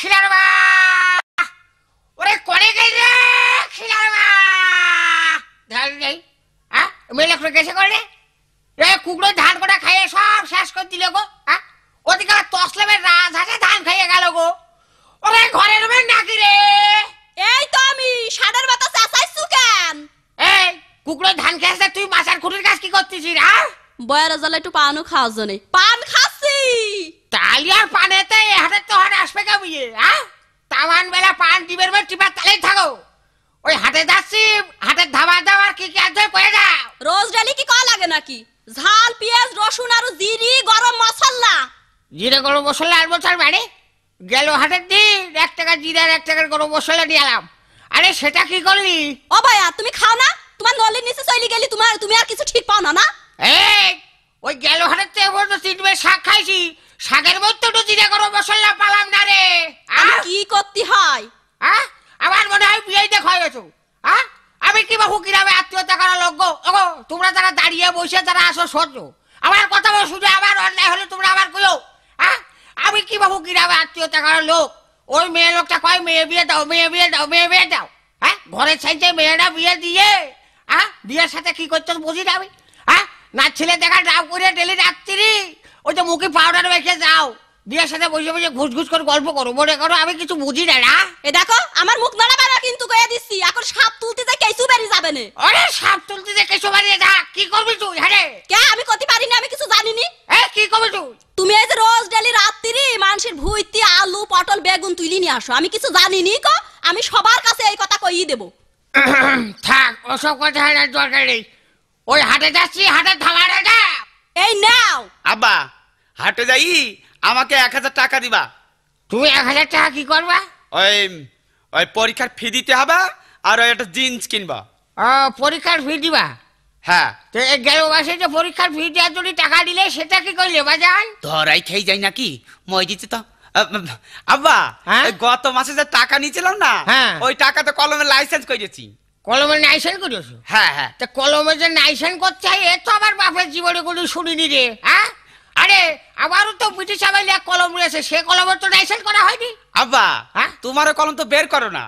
খিলার ওরে করে গেল রে খিলার মা ধান নেই হ্যাঁ মেয়ে করে গেছে করে রে কুকুরো ধান কোটা খাইয়ে সব শেষ করে দিল গো হ্যাঁ ওদিকে তসলামের রাজ হাসে ধান খাইয়ে গেল গো ওরে ঘরের মেয়ে নাকি রে এই তো আমি সাদার বাতাস আসাইছু কেন এই কুকুরো ধান খেয়েছে তুই মাছের খুঁটির কাজ কি করতেছিস হ্যাঁ বয়ার জলে একটু পানও খাওয়ার জন্য পান খাচ্ছি তাহলে আর পানে হাটের তো আসবে কে বুঝে তামান বেলা পান ডিবের বেলা টিপার তালেই থাকো ওই হাটে যাচ্ছি হাটের ধাবা দাবার কি কি আছে করে যাও রোজ ডেলি কি কয় লাগে নাকি ঝাল পেঁয়াজ রসুন আর জিরি গরম মশলা জিরে গরম মশলা আর বছর মানে গেল হাটের দিন এক টাকা জিরে এক টাকার গরম মশলা দিয়ে এলাম আরে সেটা কি করলি ও ভাইয়া তুমি খাও না তোমার নলের নিচে চলি গেলি তোমার তুমি আর কিছু ঠিক পাও না না এই ওই গেল হাটের থেকে তিন বেশ শাক খাইছি শাকের মধ্যে একটু জিরে কিবা কিভাবে আত্মীয়তা করা লোক ওগো তোমরা যারা দাঁড়িয়ে বসে যারা আসো সহ্য আমার কথা বলে শুধু আবার অন্যায় হলে তোমরা আবার কইও হ্যাঁ আমি কি বাবু কিভাবে আত্মীয়তা করা লোক ওই মেয়ে লোকটা কয় মেয়ে বিয়ে দাও মেয়ে বিয়ে দাও মেয়ে বিয়ে দাও হ্যাঁ ঘরে ছাইছে মেয়েরা বিয়ে দিয়ে হ্যাঁ বিয়ের সাথে কি করছো বুঝি না আমি হ্যাঁ না ছেলে দেখা ডাব করে ডেলি রাত্রি ওই যে মুখে পাউডার রেখে যাও বিয়ের সাথে বসে বসে ঘুষ ঘুষ করে গল্প করো মনে করো আমি কিছু বুঝি না না এ দেখো আমার মুখ নড়া বাড়া কিন্তু কয়ে দিচ্ছি এখন সাপ তুলতে যে কেসু বেরি যাবে না আরে সাপ তুলতে যে কেসু বেরি যা কি করবি তুই হ্যাঁ কে আমি কতি পারি না আমি কিছু জানি নি এ কি করবি তুই তুমি এই যে রোজ ডেলি রাত্রি মানুষের ভুইতি আলু পটল বেগুন তুলি নিয়ে আসো আমি কিছু জানি নি কো আমি সবার কাছে এই কথা কইই দেব থাক ওসব কথা আর দরকার নেই ওই হাটে যাচ্ছি হাটে থামারে না এই নাও আব্বা হাটে যাই আমাকে এক হাজার টাকা দিবা তুমি এক হাজার টাকা কি করবা ওই ওই পরীক্ষার ফি দিতে হবে আর ওই একটা জিন্স কিনবা পরীক্ষার ফি দিবা হ্যাঁ তো গেল মাসে যে পরীক্ষার ফি দেওয়ার জন্য টাকা দিলে সেটা কি করলে বাজান ধরাই খেয়ে যাই নাকি মই দিতে তো আব্বা হ্যাঁ? গত মাসে যে টাকা নিয়েছিলাম না হ্যাঁ। ওই টাকা তো কলমের লাইসেন্স করেছি কলমের লাইসেন্স করেছো হ্যাঁ হ্যাঁ তা কলমের যে লাইসেন্স করছে এ তো আমার বাপের জীবনে কোনো শুনিনি রে হ্যাঁ আরে আবারও তো ব্রিটিশ আমলে কলম রয়েছে সে কলমের তো লাইসেন্স করা হয়নি আব্বা হ্যাঁ? তোমার কলম তো বের করো না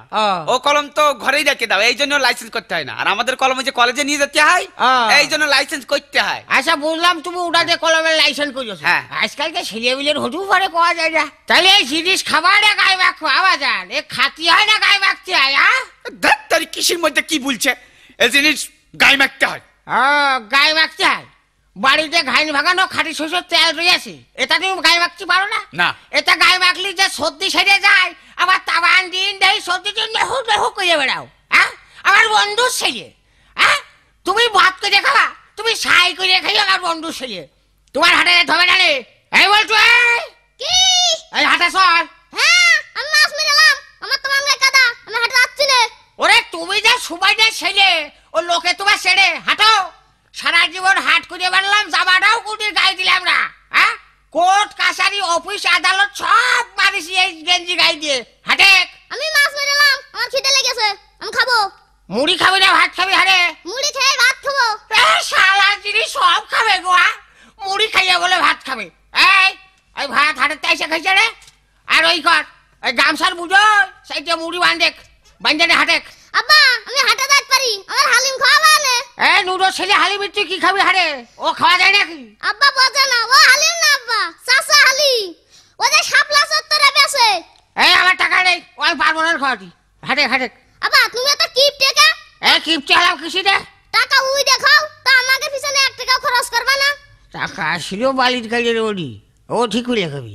ও কলম তো ঘরেই রেখে দাও এই জন্য লাইসেন্স করতে হয় না আর আমাদের কলম যে কলেজে নিয়ে যেতে হয় এই জন্য লাইসেন্স করতে হয় আচ্ছা বললাম তুমি যে কলমের লাইসেন্স করেছো হ্যাঁ। আজকালকে সিলেবিলের হটু পরে পাওয়া যায় না তাহলে এই জিনিস খাবার খাবারে গায়ে বাক খাওয়া যান এ খাতি হয় না গায়ে বাকতে হয় হ্যাঁ ধ্যাত তার কিসের মধ্যে কি বলছে এই জিনিস গায়ে মাখতে হয় হ্যাঁ গায়ে মাখতে হয় বাড়িতে ঘাইন ভাগানো খাটি শস্যের তেল রয়েছে এটা তুমি গায়ে মাখতে পারো না না এটা গায়ে মাখলি যে সর্দি সেরে যায় আবার তাবান দিন দেই সর্দি দিন দেহু দেহু করে বেড়াও হ্যাঁ আমার বন্ধু সেরে হ্যাঁ তুমি ভাত করে খাবা তুমি সাই করে খাই আমার বন্ধু সেরে তোমার হাটে ধবে না এই বলছো কি এই হাটে সর হ্যাঁ আমি মাছ মেরেলাম আমার তো মামলা কাদা আমি হাটে যাচ্ছি না ওরে তুমি যে সুবাই যে সেরে ও লোকে তোমার সেরে হাঁটো সারা জীবন হাট খুঁজে বাড়লাম জামাটাও কুটির গায়ে দিলাম না হ্যাঁ? কোর্ট কাছারি অফিস আদালত সব মারিছি এই গেঞ্জি গায়ে দিয়ে হাটে আমি মাছ মেরেলাম আমার খিদে লেগেছে আমি খাবো মুড়ি খাবি না ভাত খাবি হারে মুড়ি খেয়ে ভাত খাবো এ শালা জিনিস সব খাবে গোয়া হ্যাঁ? মুড়ি খাইয়া বলে ভাত খাবে এই ওই ভাত হাটের তাইসে খাইছে রে আর ওই কর ওই গামছার বুঝো সেইটা মুড়ি বান্ধে বান্ধে হাটেক আব্বা আমি হাটে যাইতে পারি আমার হালি ছেলে হালি কি খাবি হারে ও খাওয়া যায় নাকি আব্বা না ও হালি না আব্বা হালি ও যে বেসে এই আমার টাকা নেই ও আমি পারবো না খাওয়াটি হাটে হাটে আব্বা তুমি কিপ কিপ চালাও কিছু দে টাকা উই দেখাও তা আমাকে পিছনে এক খরচ করবে না টাকা আসলেও বালির গাড়ির ওডি ও ঠিক হইলে খাবি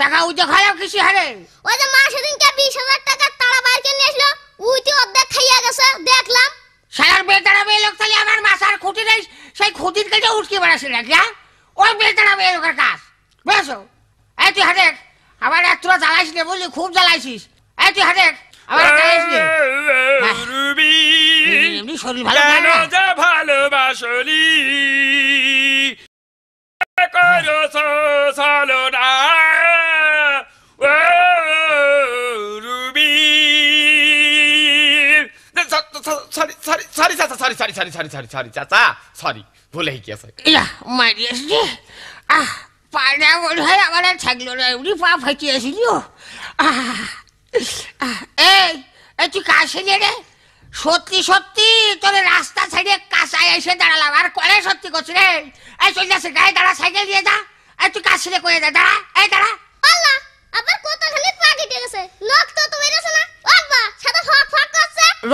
টাকা উই দেখাও কিছু হারে ওই যে মা বিশ হাজার টাকা তাড়া বাইর নিয়ে আসলো উইতে অর্ধেক খাইয়া গেছে দেখলাম সারার বেতারা মেয়ে লোক তাহলে আমার মাসার খুঁটি নেই সেই খুঁটির কেটে উঠকে বেড়াচ্ছিল হ্যাঁ ওই বেতারা মেয়ে লোকের কাজ বুঝেছো এই তুই হাটেক আমার এক তোরা জ্বালাইস না বুঝলি খুব জ্বালাইছিস এই তুই হাটেক আমার জ্বালাইস নে হ্যাঁ। হ্যাঁ। এমনি শরীর ভালো সরি চাচা sorry sorry sorry sorry sorry sorry চাচা সরি ভুলে গিয়েছে ইয়া মারিয়াস রে আহ পাড়া মনে হয় আমার আর থাকলো না উনি পা ফাটিয়েছিল এই এই তুই কাশিলি রে সত্যি সত্যি তোর রাস্তা ছেড়ে কাঁচায় এসে দাঁড়ালাম আর কলে সত্যি করছি রে এই চলে যাচ্ছে গায়ে দাঁড়া সাইকেল দিয়ে যা এই তুই কাশিলে করে দে দাঁড়া এই দাঁড়া আল্লাহ আবার কোথাও খালি পা দিয়ে গেছে লোক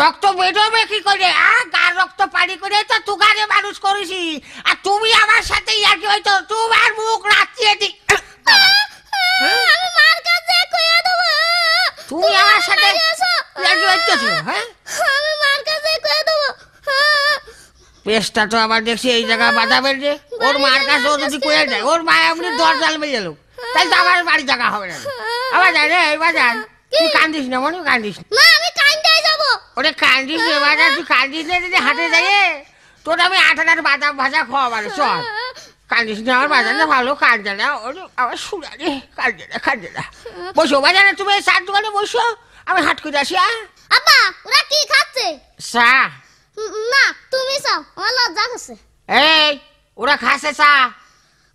রক্ত বেরোবে কি করে আ গার রক্ত পানি করে তো তু তুগারে মানুষ করেছি আর তুমি আমার সাথে ইয়ার্কি হয়তো তোমার মুখ রাত্রিয়ে দি তুমি আমার সাথে ইয়ার্কি হইতেছো হ্যাঁ পেস্টটা তো আবার দেখছি এই জায়গা বাঁধাবেন যে ওর মার কাছে ও যদি কয়ে যায় ওর মা এমনি দর জাল বেজে লোক তো আমার বাড়ি জায়গা হবে না আবার রে এবার যান তুই কান্দিস না মনে কান্দিস না ওরে কান্দিস এবারে তুই কান্দিস না যদি হাটে যাইয়ে তোর আমি আট হাজার বাদাম ভাজা খাওয়াবার চল কান্দিস না আমার বাজারে ভালো কান্দে না ওর আমার সুরা রে কান্দে না কান্দে না বসো বাজারে তুমি চার দোকানে বসো আমি হাট করে আসি আব্বা ওরা কি খাচ্ছে চা না তুমি চাও আমার লজ্জা করছে এই ওরা খাচ্ছে চা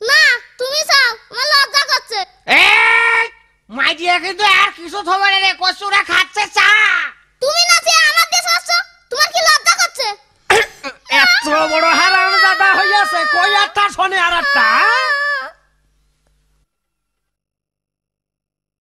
না তুমি চাও আমার লজ্জা করছে এই মাই দিয়ে কিন্তু আর কিছু থবে রে কষ্ট ওরা খাচ্ছে চা